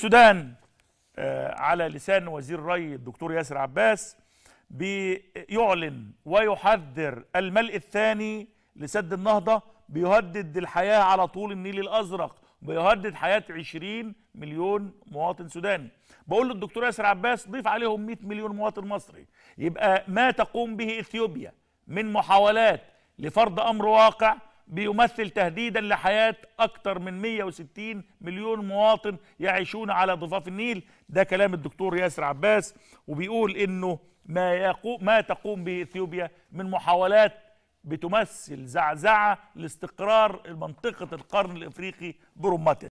السودان آه، على لسان وزير الري الدكتور ياسر عباس بيعلن ويحذر الملء الثاني لسد النهضة بيهدد الحياة على طول النيل الأزرق بيهدد حياة 20 مليون مواطن سوداني بقول للدكتور ياسر عباس ضيف عليهم 100 مليون مواطن مصري يبقى ما تقوم به إثيوبيا من محاولات لفرض أمر واقع بيمثل تهديدا لحياة أكثر من 160 مليون مواطن يعيشون على ضفاف النيل ده كلام الدكتور ياسر عباس وبيقول إنه ما, ما تقوم به إثيوبيا من محاولات بتمثل زعزعة لاستقرار منطقة القرن الإفريقي برمتها